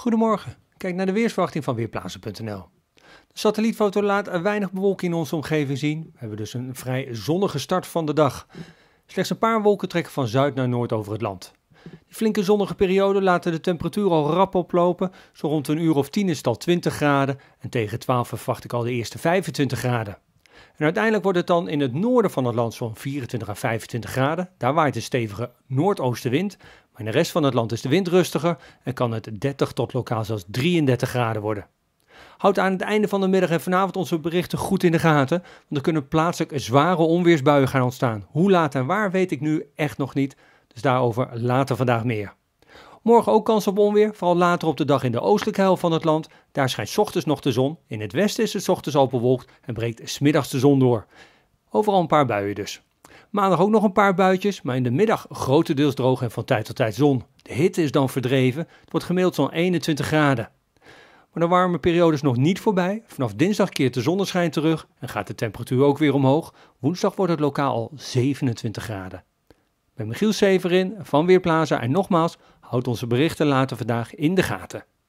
Goedemorgen, kijk naar de weersverwachting van Weerplaatsen.nl. De satellietfoto laat weinig bewolking in onze omgeving zien. We hebben dus een vrij zonnige start van de dag. Slechts een paar wolken trekken van zuid naar noord over het land. Die flinke zonnige periode laten de temperatuur al rap oplopen. Zo rond een uur of tien is het al 20 graden en tegen 12 verwacht ik al de eerste 25 graden. En uiteindelijk wordt het dan in het noorden van het land zo'n 24 à 25 graden. Daar waait een stevige noordoostenwind, in de rest van het land is de wind rustiger en kan het 30 tot lokaal zelfs 33 graden worden. Houd aan het einde van de middag en vanavond onze berichten goed in de gaten, want er kunnen plaatselijk zware onweersbuien gaan ontstaan. Hoe laat en waar weet ik nu echt nog niet, dus daarover later vandaag meer. Morgen ook kans op onweer, vooral later op de dag in de oostelijke helft van het land. Daar schijnt ochtends nog de zon, in het westen is het ochtends al bewolkt en breekt smiddags de zon door. Overal een paar buien dus. Maandag ook nog een paar buitjes, maar in de middag grotendeels droog en van tijd tot tijd zon. De hitte is dan verdreven. Het wordt gemiddeld zo'n 21 graden. Maar de warme periode is nog niet voorbij. Vanaf dinsdag keert de zonneschijn terug en gaat de temperatuur ook weer omhoog. Woensdag wordt het lokaal al 27 graden. Ik ben Michiel Severin van Weerplaza en nogmaals, houd onze berichten later vandaag in de gaten.